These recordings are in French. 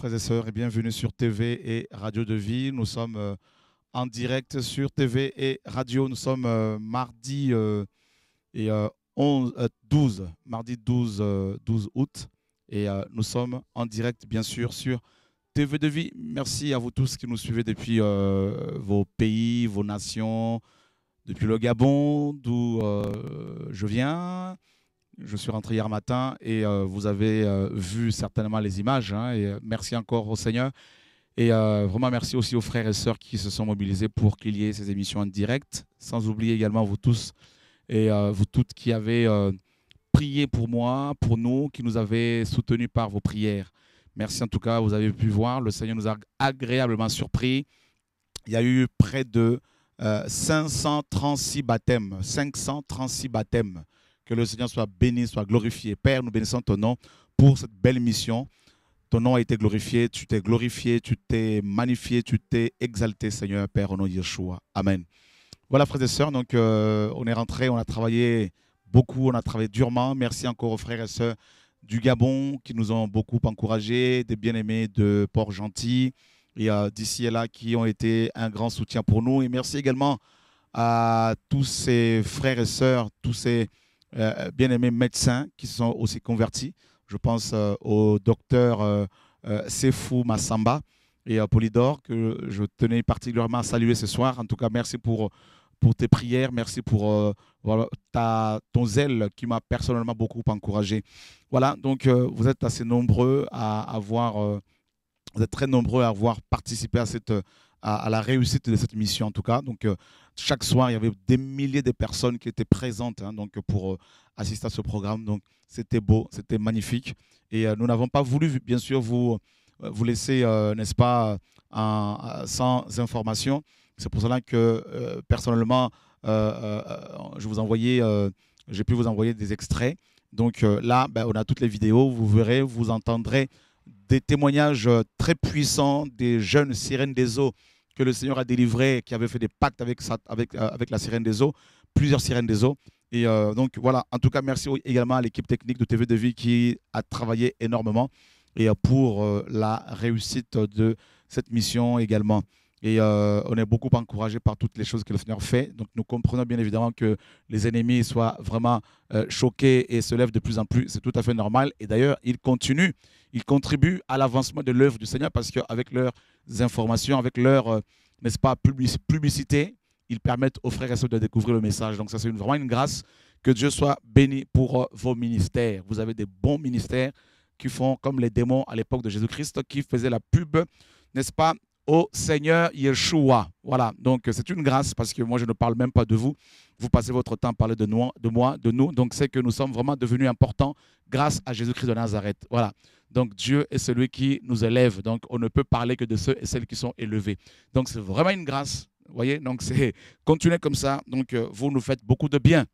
frères et sœurs, et bienvenue sur TV et Radio de Vie. Nous sommes euh, en direct sur TV et Radio. Nous sommes euh, mardi euh, et 11, 12, mardi 12, 12 août. Et nous sommes en direct, bien sûr, sur TV de Vie. Merci à vous tous qui nous suivez depuis vos pays, vos nations, depuis le Gabon, d'où je viens, je suis rentré hier matin et euh, vous avez euh, vu certainement les images. Hein, et euh, merci encore au Seigneur. Et vraiment merci aussi aux frères et sœurs qui se sont mobilisés pour qu'il y ait ces émissions en direct. Sans oublier également vous tous et vous toutes qui avez prié pour moi, pour nous, qui nous avez soutenus par vos prières. Merci en tout cas, vous avez pu voir, le Seigneur nous a agréablement surpris. Il y a eu près de 536 baptêmes, 536 baptêmes. Que le Seigneur soit béni, soit glorifié. Père, nous bénissons ton nom pour cette belle mission. Ton nom a été glorifié, tu t'es glorifié, tu t'es magnifié, tu t'es exalté, Seigneur, Père, au nom de Yeshua. Amen. Voilà, frères et sœurs, donc euh, on est rentré, on a travaillé beaucoup, on a travaillé durement. Merci encore aux frères et sœurs du Gabon qui nous ont beaucoup encouragés, des bien-aimés de Port-Gentil et d'ici et là qui ont été un grand soutien pour nous. Et merci également à tous ces frères et sœurs, tous ces euh, bien-aimés médecins qui sont aussi convertis. Je pense euh, au docteur euh, Sefou Massamba et à Polydor que je tenais particulièrement à saluer ce soir. En tout cas, merci pour, pour tes prières, merci pour ta, ton zèle qui m'a personnellement beaucoup encouragé. Voilà, donc vous êtes assez nombreux à avoir, vous êtes très nombreux à avoir participé à cette à, la réussite de cette mission en tout cas. Donc euh, chaque soir, il y avait des milliers de personnes qui étaient présentes hein, donc, pour euh, assister à ce programme. Donc c'était beau, c'était magnifique. Et euh, nous n'avons pas voulu, bien sûr, vous, vous laisser, n'est-ce pas, sans information. C'est pour cela que personnellement, je vous envoyais, j'ai pu vous envoyer des extraits. Donc là, ben, on a toutes les vidéos, vous verrez, vous entendrez des témoignages euh, très puissants des jeunes sirènes des eaux que le Seigneur a délivrées, qui avaient fait des pactes avec, avec, euh, avec la sirène des eaux, plusieurs sirènes des eaux. Et euh, donc voilà, en tout cas, merci également à l'équipe technique de TV de Vie qui a travaillé énormément et pour la réussite de cette mission également. Et euh, on est beaucoup encouragé par toutes les choses que le Seigneur fait. Donc nous comprenons bien évidemment que les ennemis soient vraiment euh, choqués et se lèvent de plus en plus. C'est tout à fait normal. Et d'ailleurs, ils continuent, ils contribuent à l'avancement de l'œuvre du Seigneur parce qu'avec leurs informations, avec leur, euh, n'est-ce pas, publicité, ils permettent aux frères et sœurs de découvrir le message. Donc ça, c'est vraiment une grâce. Que Dieu soit béni pour vos ministères. Vous avez des bons ministères qui font comme les démons à l'époque de Jésus-Christ, qui faisaient la pub, n'est-ce pas, au Seigneur Yeshua. Voilà, donc c'est une grâce parce que moi je ne parle même pas de vous. Vous passez votre temps à parler de, de moi, de nous. Donc c'est que nous sommes vraiment devenus importants grâce à Jésus-Christ de Nazareth. Voilà. Donc Dieu est celui qui nous élève. Donc on ne peut parler que de ceux et celles qui sont élevés. Donc c'est vraiment une grâce. Vous voyez, donc c'est continuer comme ça. Donc euh, vous nous faites beaucoup de bien.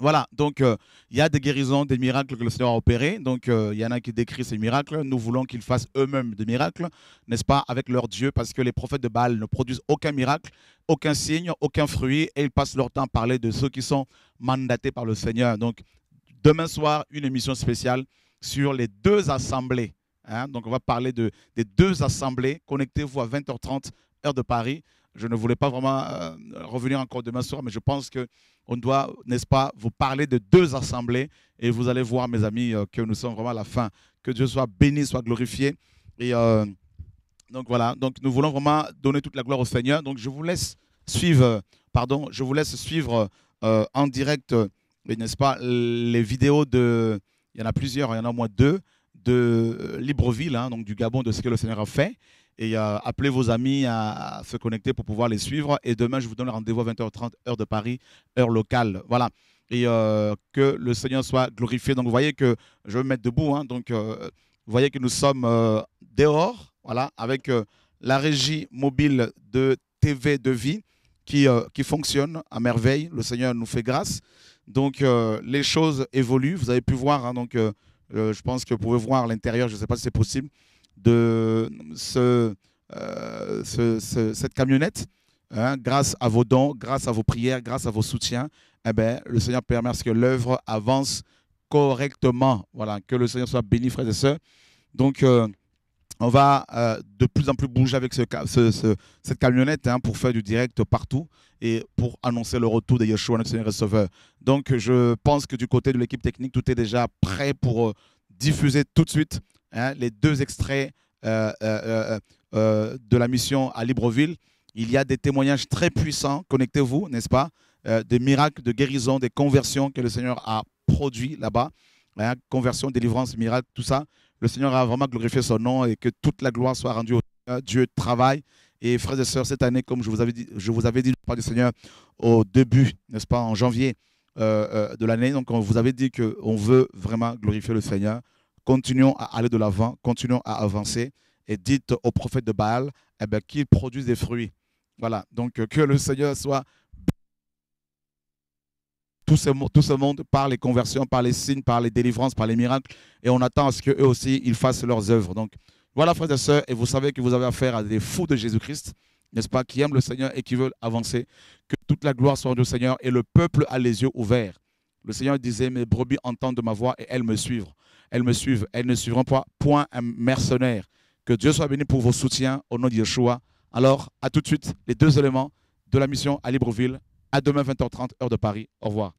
Voilà, donc euh, il y a des guérisons, des miracles que le Seigneur a opérés. Donc euh, il y en a qui décrivent ces miracles. Nous voulons qu'ils fassent eux-mêmes des miracles, n'est-ce pas, avec leur Dieu, parce que les prophètes de Baal ne produisent aucun miracle, aucun signe, aucun fruit, et ils passent leur temps à parler de ceux qui sont mandatés par le Seigneur. Donc demain soir, une émission spéciale sur les deux assemblées. Hein. donc on va parler de, des deux assemblées. Connectez-vous à 20h30 heure de Paris. Je ne voulais pas vraiment euh, revenir encore demain soir, mais je pense que on doit, n'est-ce pas, vous parler de deux assemblées. Et vous allez voir, mes amis, euh, que nous sommes vraiment à la fin. Que Dieu soit béni, soit glorifié. Et euh, donc voilà, donc nous voulons vraiment donner toute la gloire au Seigneur. Donc je vous laisse suivre, pardon, je vous laisse suivre en direct, n'est-ce pas, les vidéos de... Il y en a plusieurs, il y en a au moins deux de euh, Libreville, hein, donc du Gabon, de ce que le Seigneur a fait. Et euh, appelez vos amis à, se connecter pour pouvoir les suivre. Et demain, je vous donne rendez-vous à 20h30, heure de Paris, heure locale. Voilà. Et euh, que le Seigneur soit glorifié. Donc, vous voyez que je vais me mettre debout. Hein. donc, vous voyez que nous sommes dehors, voilà, avec la régie mobile de TV de vie qui, qui fonctionne à merveille. Le Seigneur nous fait grâce. Donc, les choses évoluent. Vous avez pu voir, hein, donc euh, je pense que vous pouvez voir l'intérieur, je ne sais pas si c'est possible, de ce, euh, cette camionnette. Hein, grâce à vos dons, grâce à vos prières, grâce à vos soutiens, eh ben, le Seigneur permet à ce que l'œuvre avance correctement. Voilà, que le Seigneur soit béni, frères et sœurs. Donc, euh, on va euh, de plus en plus bouger avec cette camionnette hein, pour faire du direct partout et pour annoncer le retour de Yeshua, notre Seigneur et Sauveur. Donc, je pense que du côté de l'équipe technique, tout est déjà prêt pour euh, diffuser tout de suite hein, les deux extraits euh, de la mission à Libreville. Il y a des témoignages très puissants, connectez-vous, n'est-ce pas Des miracles de guérison, des conversions que le Seigneur a produits là-bas. Hein, conversion, délivrance, miracle, tout ça le Seigneur a vraiment glorifié son nom et que toute la gloire soit rendue au Seigneur. Dieu travaille. Et frères et sœurs, cette année, comme je vous avais dit, je vous avais dit par du Seigneur au début, n'est-ce pas, en janvier euh, euh, de l'année, donc on vous avait dit qu'on veut vraiment glorifier le Seigneur. Continuons à aller de l'avant, continuons à avancer. Et dites au prophète de Baal eh ben, qu'il produise des fruits. Voilà, donc euh, que le Seigneur soit tout ce, monde par les conversions, par les signes, par les délivrances, par les miracles. Et on attend à ce qu'eux aussi, ils fassent leurs œuvres. Donc, voilà, frères et sœurs, et vous savez que vous avez affaire à des fous de Jésus-Christ, n'est-ce pas, qui aiment le Seigneur et qui veulent avancer. Que toute la gloire soit au Seigneur et le peuple a les yeux ouverts. Le Seigneur disait, mes brebis entendent ma voix et elles me suivent. Elles me suivent. Elles ne suivront pas point un mercenaire. Que Dieu soit béni pour vos soutiens au nom de Yeshua. Alors, à tout de suite, les deux éléments de la mission à Libreville. À demain 20h30, heure de Paris. Au revoir.